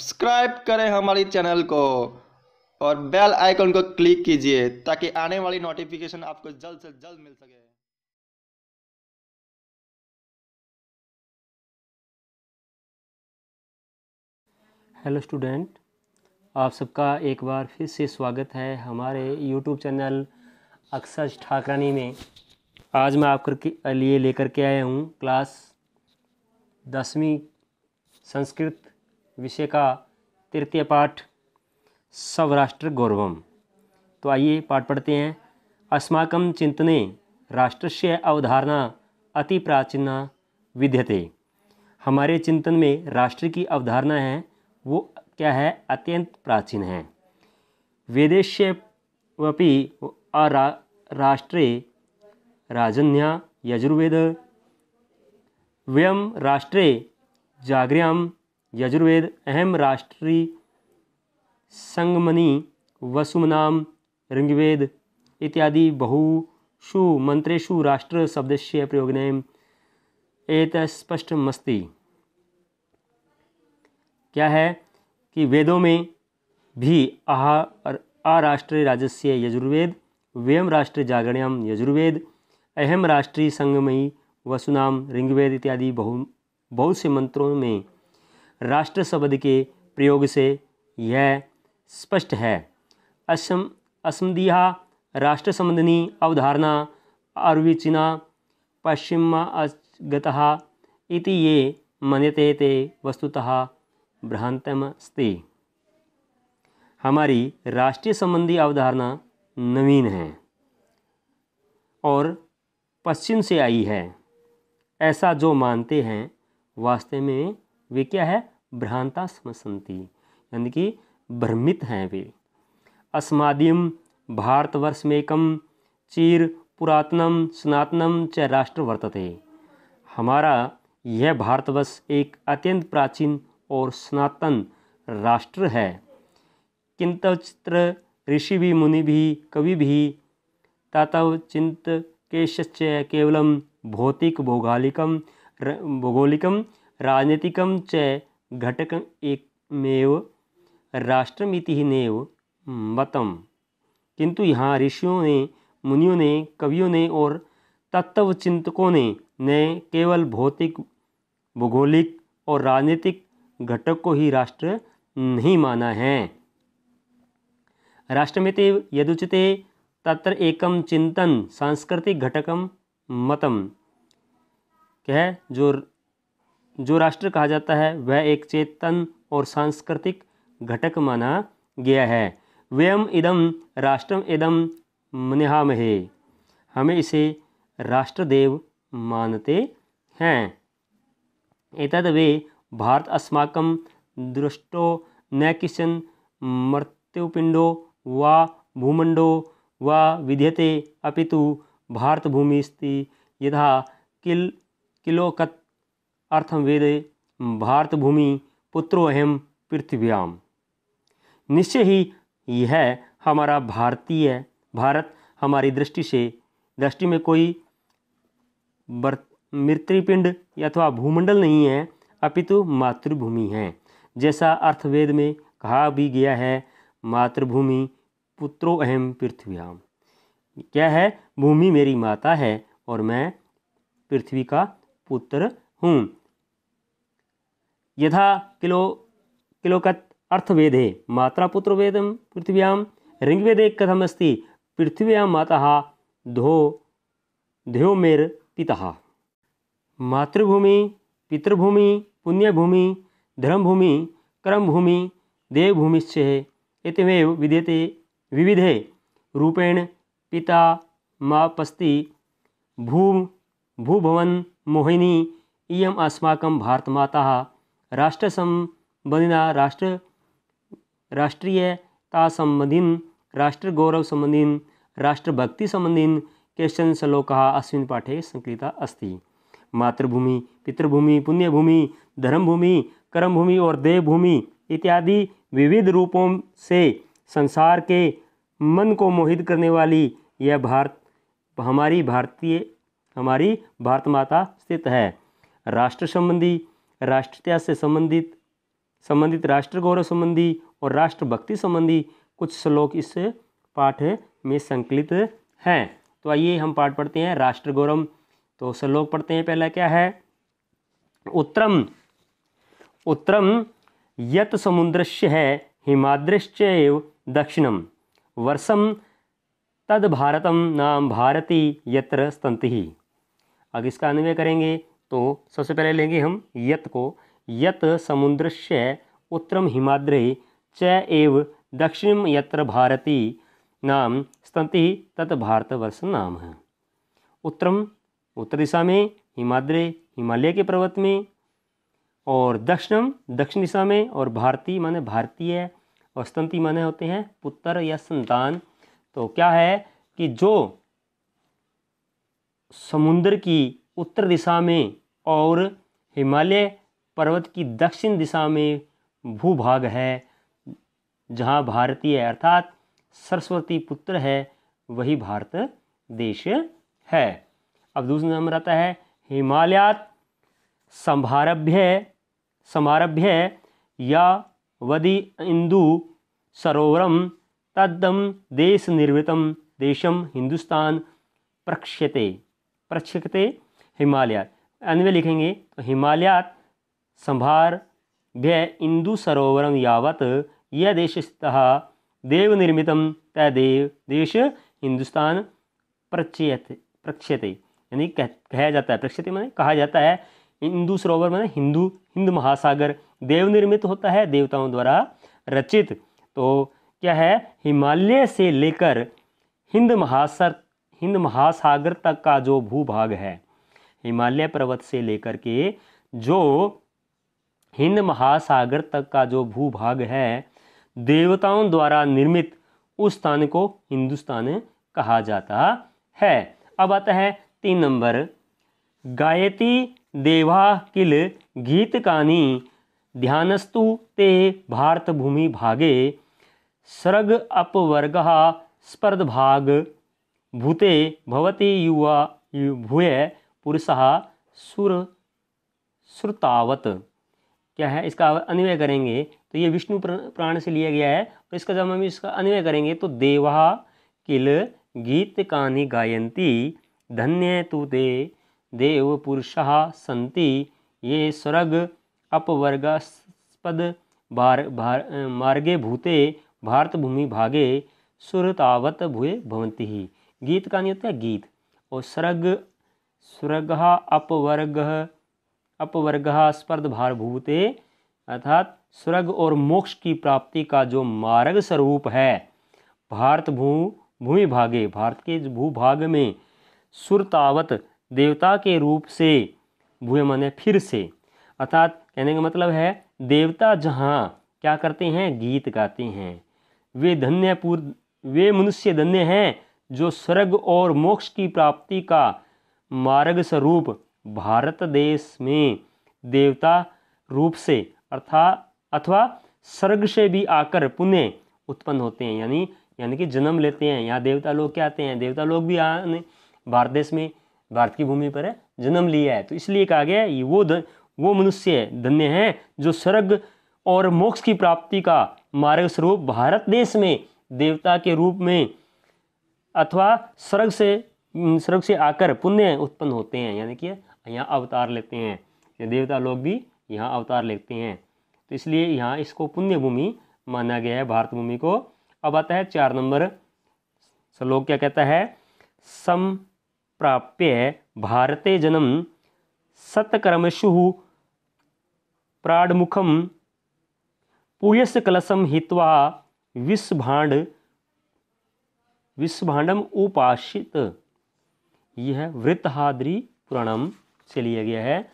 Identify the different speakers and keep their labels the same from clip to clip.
Speaker 1: subscribe करें हमारी channel को और बेल आइकन को क्लिक कीजिए ताकि आने वाली नोटिफिकेशन आपको जल्द से जल्द मिल सके हेलो स्टूडेंट आप सबका एक बार फिर से स्वागत है हमारे यूट्यूब चैनल अक्सर ठाकरानी में आज मैं आपके लिए लेकर के आया हूँ क्लास दसवीं संस्कृत विषय का तृतीय पाठ स्वराष्ट्र गौरवम तो आइए पाठ पढ़ते हैं अस्माक चिंतने राष्ट्र अवधारणा अति प्राचीना विद्यते हमारे चिंतन में राष्ट्र की अवधारणा है वो क्या है अत्यंत प्राचीन है वेदेश अरा राष्ट्रे राजन्या यजुर्वेद व्यम राष्ट्रे जागृम यजुर्वेद अहम राष्ट्रीय संगमनी वसुमनाम ऋग्वेद इत्यादि बहुषु मंत्रेषु राष्ट्र शब्दस्य प्रयोगनयम् एतस्पष्टमस्ति क्या है कि वेदों में भी आह अराष्ट्रीय राजस्य यजुर्वेद व्यम राष्ट्र जागरण्यम यजुर्वेद अहम राष्ट्रीय संगमयी वसुनाम ऋग्वेद इत्यादि बहु बहुत से मंत्रों में राष्ट्र शब्द के प्रयोग से यह स्पष्ट है असम असमदिया राष्ट्र संबंधनी अवधारणा अर्विचिना पश्चिम गतः इति ये मनते ते वस्तुतः भ्रांतम स्ते हमारी राष्ट्रीय संबंधी अवधारणा नवीन है और पश्चिम से आई है ऐसा जो मानते हैं वास्तव में वे क्या है भ्रांता स्मसंती यानी कि भ्रमित हैं वे अस्मादिम भारतवर्ष में एकम चीर पुरातनम सनातनम च राष्ट्र वर्तते हमारा यह भारतवर्ष एक अत्यंत प्राचीन और सनातन राष्ट्र है किंतचित्र ऋषि भी मुनि भी कवि भी तातव चिंत केशच केवलम भौतिक भौगोलिकम भौगोलिकम राजनीतिक च घटकम् एकमेव राष्ट्रमिति नेव मतम किंतु यहाँ ऋषियों ने मुनियों ने कवियों ने और तत्व चिंतकों ने ने केवल भौतिक भौगोलिक और राजनीतिक घटक को ही राष्ट्र नहीं माना है राष्ट्रमिति यदुचित तत्र एकम चिंतन सांस्कृतिक घटकम मतम कह जो जो राष्ट्र कहा जाता है वह एक चेतन और सांस्कृतिक घटक माना गया है व्यम इदम राष्ट्रम इदम मनिहामहे हमें इसे राष्ट्रदेव मानते हैं एतद वे भारत अस्माक दृष्टो न किसन मृत्युपिंडो व भूमंडो व विधेयते अपितु भारत भूमिस्ति यथा किल किलोकत अर्थम वेदे भारत भूमि पुत्रो अहम पृथ्व्याम निश्चय ही यह हमारा भारतीय भारत हमारी दृष्टि से दृष्टि में कोई बर अथवा भूमंडल नहीं है अपितु मातृभूमि है जैसा अर्थवेद में कहा भी गया है मातृभूमि पुत्रो अहम पृथ्व्याम क्या है भूमि मेरी माता है और मैं पृथ्वी का पुत्र हूँ यथा किलो किलोकत अर्थवेदे वेद पृथिव्यां ऋग्वेदे अस्त पृथिव्यां माता धो ध्योमेर् पिता मातृभूमि पितृभूमि पुण्यभूमि धर्मभूमि कर्मभूमि देवभूमिश्चे इतमेव विद्यते विविधे रूपेण पिता मापस्ति भूम भूभवन मोहिनी इयम अस्माकं भारतमाता राष्ट्र संबंधिना राष्ट्र राष्ट्रीयता संबंधीन राष्ट्र गौरव संबंधीन राष्ट्रभक्ति संबंधीन केचन श्लोक अस्विन पाठे सङ्कलिता अस्त मातृभूमि पितृभूमि पुण्यभूमि धर्मभूमि कर्मभूमि और देवभूमि इत्यादि विविध रूपों से संसार के मन को मोहित करने वाली यह भारत हमारी भारतीय हमारी भारत माता स्थित है राष्ट्र संबंधी राष्ट्रीयता से संबंधित संबंधित राष्ट्र गौरव संबंधी और राष्ट्रभक्ति संबंधी कुछ श्लोक इस पाठ में संकलित हैं तो आइए हम पाठ पढ़ते हैं राष्ट्र गौरव तो श्लोक पढ़ते हैं पहला क्या है उत्तरम उत्तरम यत समुद्रश्य है हिमाद्रश्च दक्षिणम वर्षम तद भारतम नाम भारती यत्र स्तंति अब इसका अन्वय करेंगे तो सबसे पहले लेंगे हम यत को यत से उत्तरम हिमाद्रे च एव दक्षिण यत्र भारती नाम स्तंति तत् भारतवर्ष नाम है उत्तरम उत्तर दिशा में हिमाद्रे हिमालय के पर्वत में और दक्षिणम दक्षिण दिशा में और भारती माने भारतीय और स्तंति माने होते हैं पुत्र या संतान तो क्या है कि जो समुद्र की उत्तर दिशा में और हिमालय पर्वत की दक्षिण दिशा में भूभाग है जहाँ भारतीय अर्थात सरस्वती पुत्र है वही भारत देश है अब दूसरा नंबर आता है हिमालयात संभारभ्य समारभ्य या वदि इंदु सरोवरम तदम देश निर्मित देशम हिंदुस्तान प्रक्ष्यते प्रक्षते हिमालयात अन्वय लिखेंगे तो हिमालयात संभार व्य इंदु सरोवरम यावत यह देश स्थित देव निर्मित तय देव देश हिंदुस्तान प्रचयत प्रक्षते यानी कह कहा जाता है प्रक्षते मैंने कहा जाता है हिंदू सरोवर मैंने हिंदू हिंद महासागर देव निर्मित होता है देवताओं द्वारा रचित तो क्या है हिमालय से लेकर हिंद महासर हिंद महासागर तक का जो भूभाग है हिमालय पर्वत से लेकर के जो हिंद महासागर तक का जो भूभाग है देवताओं द्वारा निर्मित उस स्थान को हिंदुस्तान कहा जाता है अब आता है तीन नंबर गायती देवा किल गीत कानी ध्यानस्तु ते भारत भूमि भागे सर्ग अपवर्ग स्पर्धभाग भूते भवती युवा भूय पुरुषा सुर श्रुतावत क्या है इसका अन्वय करेंगे तो ये विष्णु प्राण से लिया गया है और इसका जब हम इसका अन्वय करेंगे तो देवा किल गीत कानि गायंती धन्य तु दे देव पुरुषा संति ये स्वर्ग अपवर्गास्पद भार, भार मार्गे भूते भारत भूमि भागे सुरतावत भूय भवंती ही गीत का नहीं होता है गीत और सर्ग स्वर्गहा अपवर्ग अपवर्ग स्पर्धभारभूते अर्थात स्वर्ग और मोक्ष की प्राप्ति का जो मार्ग स्वरूप है भारत भू भूमि भागे भारत के भूभाग में सुरतावत देवता के रूप से भूय मने फिर से अर्थात कहने का मतलब है देवता जहाँ क्या करते हैं गीत गाते हैं वे धन्यपूर्ण वे मनुष्य धन्य हैं जो स्वर्ग और मोक्ष की प्राप्ति का मार्ग स्वरूप भारत देश में देवता रूप से अर्थात अथवा स्वर्ग से भी आकर पुण्य उत्पन्न होते हैं यानी यानी कि जन्म लेते हैं यहाँ देवता लोग क्या आते हैं देवता लोग भी आने भारत देश में भारत की भूमि पर जन्म लिया है तो इसलिए कहा गया है वो धन वो मनुष्य धन्य हैं जो स्वर्ग और मोक्ष की प्राप्ति का मार्ग स्वरूप भारत देश में देवता के रूप में अथवा स्वर्ग से स्वर्ग से आकर पुण्य उत्पन्न होते हैं यानी कि यहाँ अवतार लेते हैं देवता लोग भी यहाँ अवतार लेते हैं तो इसलिए यहाँ इसको पुण्य भूमि माना गया है भारत भूमि को अब आता है चार नंबर श्लोक क्या कहता है संप्राप्य भारते जन्म सत्कर्मशु प्राणमुखम पूयस कलशम हित्वा विश्वभांड विश्वभांडम उपाशित यह वृत्तहाद्री पुराणम से लिया गया है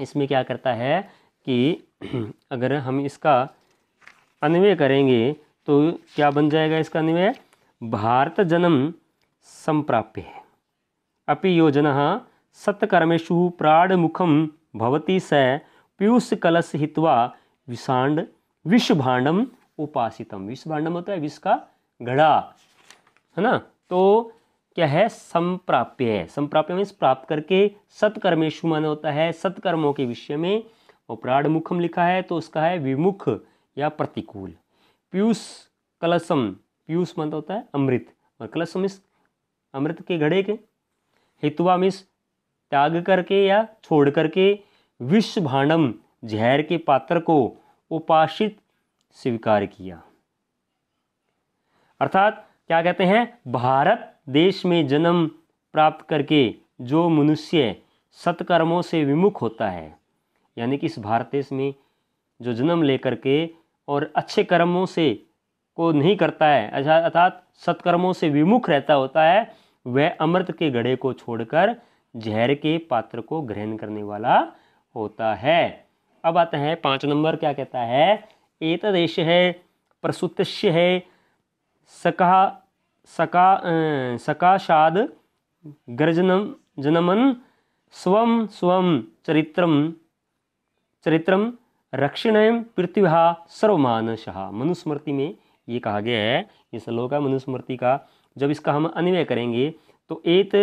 Speaker 1: इसमें क्या करता है कि अगर हम इसका अन्वय करेंगे तो क्या बन जाएगा इसका अन्वय भारत जन्म संप्राप्य है अपि योजना सत्कर्मेशु प्राण मुखम भवती स पीयूष कलश हित्वा विषाण्ड विषभांडम उपासितम विषभांडम होता मतलब है विष का घड़ा है ना तो क्या है संप्राप्य है संप्राप्य मीन्स प्राप्त करके सत्कर्मेशु मन होता है सत्कर्मों के विषय में अपराध मुखम लिखा है तो उसका है विमुख या प्रतिकूल पीयूष कलशम पीयूष मन होता है अमृत और कलसम इस अमृत के घड़े के हितवा मिस त्याग करके या छोड़ करके विश्व भांडम जहर के पात्र को उपासित स्वीकार किया अर्थात क्या कहते हैं भारत देश में जन्म प्राप्त करके जो मनुष्य सत्कर्मों से विमुख होता है यानी कि इस भारत देश में जो जन्म लेकर के और अच्छे कर्मों से को नहीं करता है अच्छा, अर्थात सत्कर्मों से विमुख रहता होता है वह अमृत के गढ़े को छोड़कर जहर के पात्र को ग्रहण करने वाला होता है अब आता है पाँच नंबर क्या कहता है एतदेश है प्रसुत्य है सका सका सकाशाद गर्जनम जनमन स्व स्व चरित्र चरित्र रक्षिण पृथ्वी सर्वमानस मनुस्मृति में ये कहा गया है ये श्लोक है मनुस्मृति का जब इसका हम अन्वय करेंगे तो एत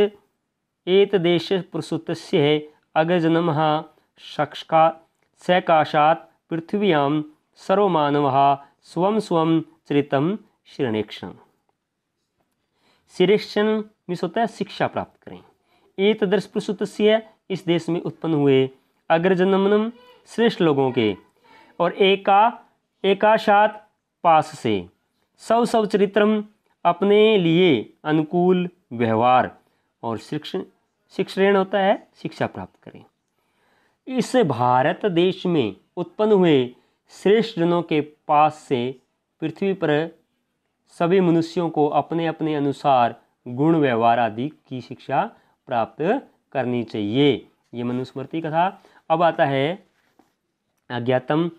Speaker 1: एत देश प्रसुत अगजनम शक्षका सकाशात पृथ्व्याम सर्वमानव स्व स्व चरितम श्रेणेक्षण सिरेशन मिस होता है शिक्षा प्राप्त करें एक तदर्श पुरुषोत्तस्य इस देश में उत्पन्न हुए अग्रजनमनम श्रेष्ठ लोगों के और एका एकाशात पास से सव सव चरित्रम अपने लिए अनुकूल व्यवहार और शिक्षण शिक्षण होता है शिक्षा प्राप्त करें इस भारत देश में उत्पन्न हुए श्रेष्ठ जनों के पास से पृथ्वी पर सभी मनुष्यों को अपने अपने अनुसार गुण व्यवहार आदि की शिक्षा प्राप्त करनी चाहिए ये मनुस्मृति कथा अब आता है अज्ञातम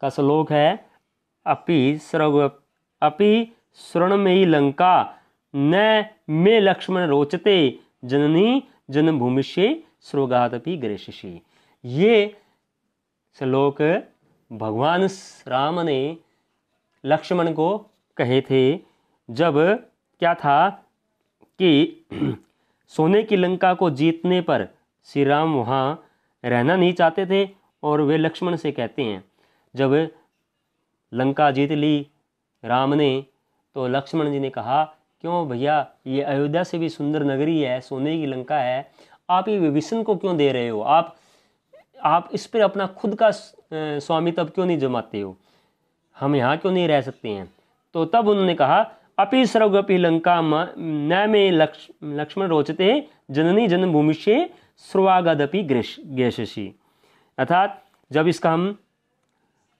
Speaker 1: का श्लोक है अपि सर्व अपि ही लंका न मे लक्ष्मण रोचते जननी जन्मभूमिष्य स्रोगात अपि ग्रेषिषि ये श्लोक भगवान राम ने लक्ष्मण को कहे थे जब क्या था कि सोने की लंका को जीतने पर श्री राम वहाँ रहना नहीं चाहते थे और वे लक्ष्मण से कहते हैं जब लंका जीत ली राम ने तो लक्ष्मण जी ने कहा क्यों भैया ये अयोध्या से भी सुंदर नगरी है सोने की लंका है आप ये विभीषण को क्यों दे रहे हो आप आप इस पर अपना खुद का स्वामित्व क्यों नहीं जमाते हो हम यहाँ क्यों नहीं रह सकते हैं तो तब उन्होंने कहा अपि सर्वगपि लंका न में लक्ष लक्ष्मण रोचते जननी जन्मभूमि से स्रवागदपि गैशी अर्थात जब इसका हम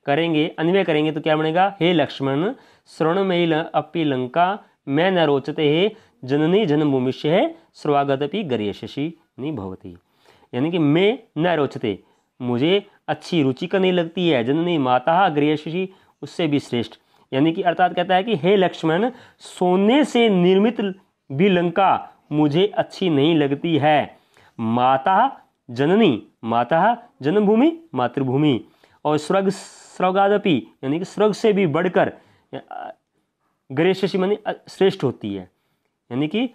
Speaker 1: करेंगे अन्वय करेंगे तो क्या बनेगा हे लक्ष्मण स्वर्ण में अपि लंका मैं न रोचते हे जननी जन्मभूमि से स्रवागदपि गर्यशसी नहीं भवती यानी कि मैं न रोचते मुझे अच्छी रुचि का नहीं लगती है जननी माता गृहशी उससे भी श्रेष्ठ यानी कि अर्थात कहता है कि हे लक्ष्मण सोने से निर्मित भी लंका मुझे अच्छी नहीं लगती है माता जननी माता जन्मभूमि मातृभूमि और स्वर्ग स्वर्गादपि यानी कि स्वर्ग से भी बढ़कर गणेश मानी श्रेष्ठ होती है यानी कि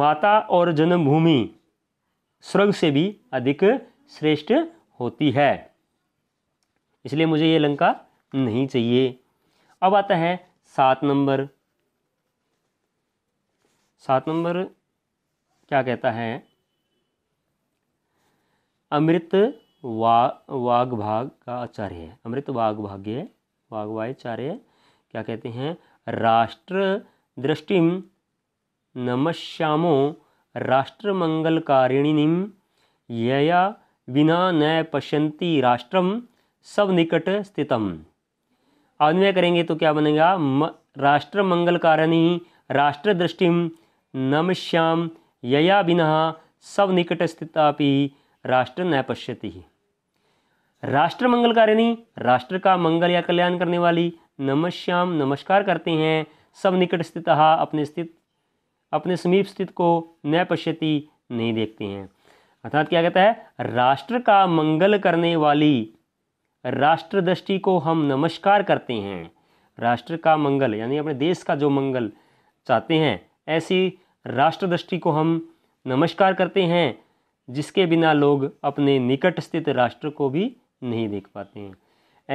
Speaker 1: माता और जन्मभूमि स्वर्ग से भी अधिक श्रेष्ठ होती है इसलिए मुझे ये लंका नहीं चाहिए अब आता है सात नंबर सात नंबर क्या कहता है अमृत वा वाग भाग का आचार्य अमृत वाग भाग्य वाग्वाचार्य क्या कहते हैं राष्ट्र दृष्टि नमश्यामो राष्ट्रमंगलकारिणिनी यया विना न पश्यती राष्ट्रम सब निकट स्थितम अन्वय करेंगे तो क्या बनेगा म, राष्ट्र मंगल कारणी राष्ट्र दृष्टि नमश्याम यया बिना सब निकट स्थितापि राष्ट्र न पश्यति राष्ट्र मंगलकारिणी राष्ट्र का मंगल या कल्याण करने वाली नमश्याम नमस्कार करते हैं सब निकट स्थित अपने स्थित अपने समीप स्थित को न पश्यति नहीं देखते हैं अर्थात क्या कहता है राष्ट्र का मंगल करने वाली राष्ट्र दृष्टि को हम नमस्कार करते हैं राष्ट्र का मंगल यानी अपने देश का जो मंगल चाहते हैं ऐसी राष्ट्र दृष्टि को हम नमस्कार करते हैं जिसके बिना लोग अपने निकट स्थित राष्ट्र को भी नहीं देख पाते हैं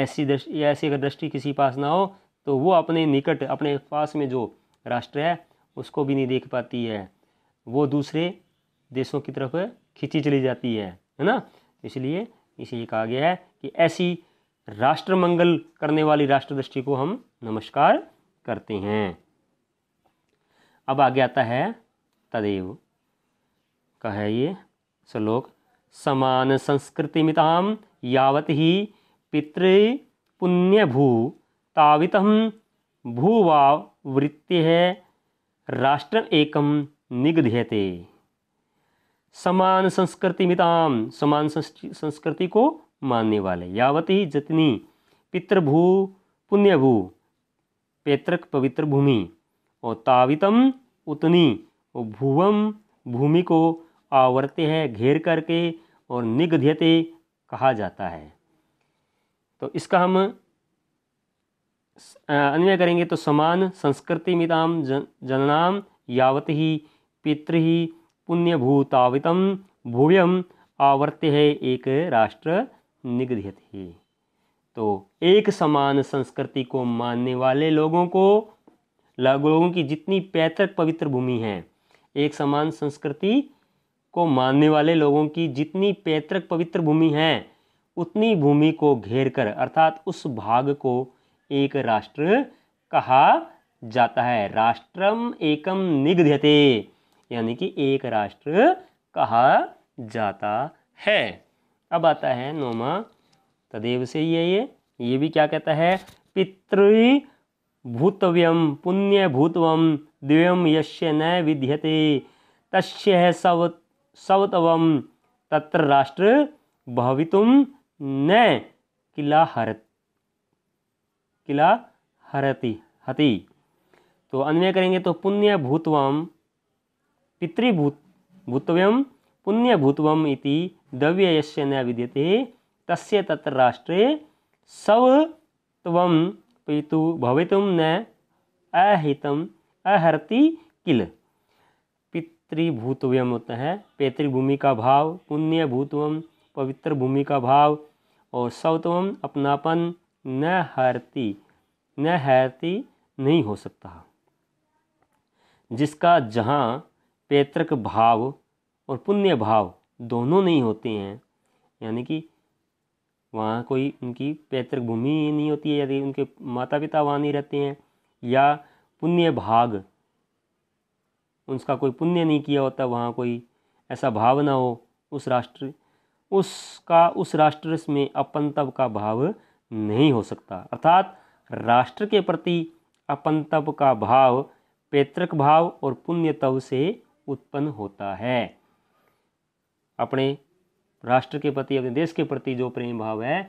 Speaker 1: ऐसी दृष्टि ऐसी अगर दृष्टि किसी पास ना हो तो वो अपने निकट अपने पास में जो राष्ट्र है उसको भी नहीं देख पाती है वो दूसरे देशों की तरफ खींची चली जाती है है ना इसलिए इसीलिए कहा गया है कि ऐसी राष्ट्र मंगल करने वाली राष्ट्र दृष्टि को हम नमस्कार करते हैं अब आगे आता है तदेव का है ये श्लोक समान संस्कृति मिताम यावत ही पितृ भू तावित भूवावृत्ति है राष्ट्र एकम निगधेते समान संस्कृति मिताम समान संस्कृति को मानने वाले यावत ही जितनी पितृभू पुण्यभू पैतृक पवित्र भूमि और तावितम उतनी और भुवम भूमि को आवरते हैं घेर करके और निगध्यते कहा जाता है तो इसका हम अन्वय करेंगे तो समान संस्कृति मिताम जन जननाम यावत ही पितृ ही पुण्यभूतावित भूयम आवर्त्य है एक राष्ट्र निगधियत ही तो एक समान संस्कृति को मानने वाले लोगों को लोगों की जितनी पैतृक पवित्र भूमि है एक समान संस्कृति को मानने वाले लोगों की जितनी पैतृक पवित्र भूमि है उतनी भूमि को घेर कर अर्थात उस भाग को एक राष्ट्र कहा जाता है राष्ट्रम एकम निगध्यते यानी कि एक राष्ट्र कहा जाता है अब आता है नोमा तदेव से ही है ये ये भी क्या कहता है पितृ भूतव्यम पुण्य भूतवम दिव्यम यश्य न विध्यते तस्य सव सवतवम तत्र राष्ट्र भवितुम न किला हर किला हरति हति तो अन्वय करेंगे तो पुण्य भूतवम पितृभूत भूतव पुण्यभूतव इति न विद्यते तस्य तत्र राष्ट्रे सवत्वम पितु भवितुम न अहितम अहर्ति किल पितृभूतव होता है पैतृभूमि का भाव पुण्यभूतव पवित्र भूमि का भाव और सवत्व अपनापन न हरती न हरती नहीं हो सकता जिसका जहाँ पैतृक भाव और पुण्य भाव दोनों नहीं होते हैं यानी कि वहाँ कोई उनकी पैतृक भूमि ही नहीं होती है यदि उनके माता पिता वहाँ नहीं रहते हैं या पुण्य भाग उसका कोई पुण्य नहीं किया होता वहाँ कोई ऐसा भाव ना हो उस राष्ट्र उसका उस राष्ट्र में अपनतव का भाव नहीं हो सकता अर्थात राष्ट्र के प्रति अपनतव का भाव पैतृक भाव और पुण्यतव से उत्पन्न होता है अपने राष्ट्र के प्रति अपने देश के प्रति जो प्रेम भाव है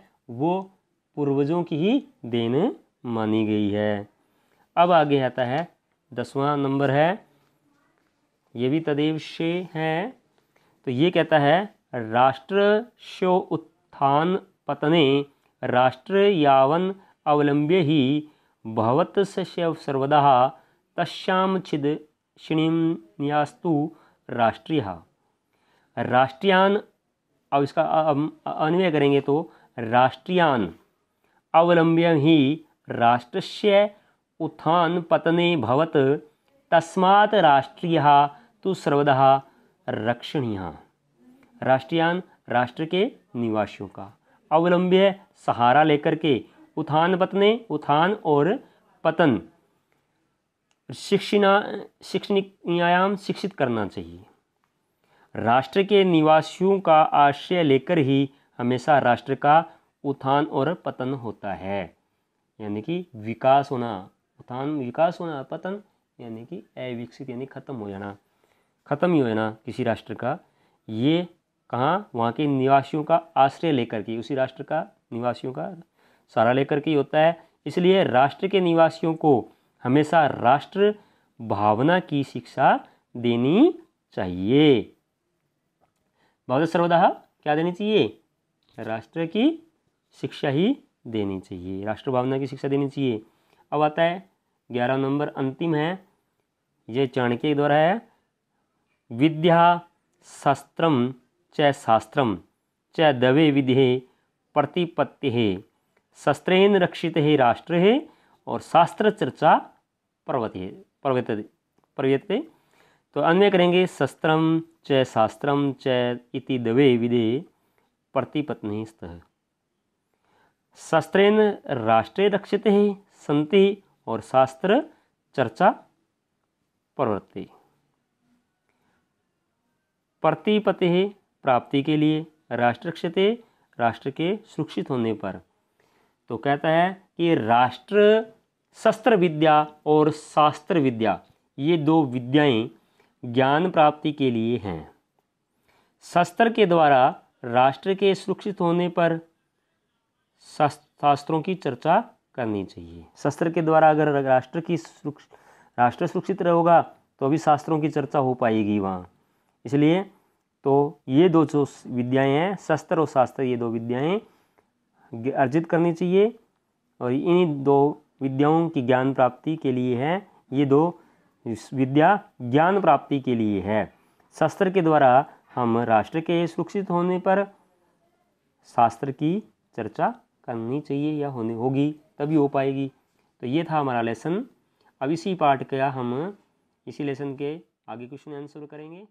Speaker 1: वो पूर्वजों की ही देन मानी गई है अब आगे आता है दसवां नंबर है ये भी तदेव से है तो ये कहता है राष्ट्र शो उत्थान पतने राष्ट्र यावन अवलंब्य ही भवत सर्वदा तश्याम छिद क्षिणिन्यास्तु राष्ट्रीय राष्ट्रियान अब इसका अन्वय करेंगे तो राष्ट्रियान अवलंब्य ही राष्ट्रस्य उत्थान पतने भवत तस्मात् राष्ट्रीय तो सर्वदा रक्षणीय राष्ट्रियान राष्ट्र के निवासियों का अवलंब्य सहारा लेकर के उत्थान पतने उत्थान और पतन शिक्षिना आयाम शिक्षित करना चाहिए राष्ट्र के निवासियों का आश्रय लेकर ही हमेशा राष्ट्र का उत्थान और पतन होता है यानी कि विकास होना उत्थान विकास होना पतन यानी कि अविकसित यानी ख़त्म हो जाना ख़त्म ही हो जाना किसी राष्ट्र का ये कहाँ वहाँ के निवासियों का आश्रय लेकर के उसी राष्ट्र का निवासियों का सहारा लेकर के होता है इसलिए राष्ट्र के निवासियों को हमेशा राष्ट्र भावना की शिक्षा देनी चाहिए बहुत सर्वदा क्या देनी चाहिए राष्ट्र की शिक्षा ही देनी चाहिए राष्ट्र भावना की शिक्षा देनी चाहिए अब आता है ग्यारह नंबर अंतिम है ये चाणक्य के द्वारा है विद्या शास्त्रम च शास्त्रम च दवे विधे प्रतिपत्ति है शस्त्रेन रक्षित है राष्ट्र है और शास्त्र चर्चा पर्वती पर्वत पर्वते तो अन्वय करेंगे शस्त्रम च शास्त्रम च इति दवे विदे प्रतिपत्नी स्तः शास्त्रेन राष्ट्रे रक्षित ही संति और शास्त्र चर्चा प्रवृत्ति प्रतिपति प्राप्ति के लिए राष्ट्र रक्षते राष्ट्र के सुरक्षित होने पर तो कहता है कि राष्ट्र शस्त्र विद्या और शास्त्र विद्या ये दो विद्याएं ज्ञान प्राप्ति के लिए हैं शस्त्र के द्वारा राष्ट्र के सुरक्षित होने पर शास्त्रों की चर्चा करनी चाहिए शस्त्र के द्वारा अगर राष्ट्र की राष्ट्र सुरक्षित रहेगा तो अभी शास्त्रों की चर्चा हो पाएगी वहाँ इसलिए तो ये दो जो विद्याएं हैं शस्त्र और शास्त्र ये दो विद्याएं अर्जित करनी चाहिए और इन्हीं दो विद्याओं की ज्ञान प्राप्ति के लिए है ये दो विद्या ज्ञान प्राप्ति के लिए है शास्त्र के द्वारा हम राष्ट्र के सुरक्षित होने पर शास्त्र की चर्चा करनी चाहिए या होने होगी तभी हो पाएगी तो ये था हमारा लेसन अब इसी पार्ट का हम इसी लेसन के आगे क्वेश्चन आंसर करेंगे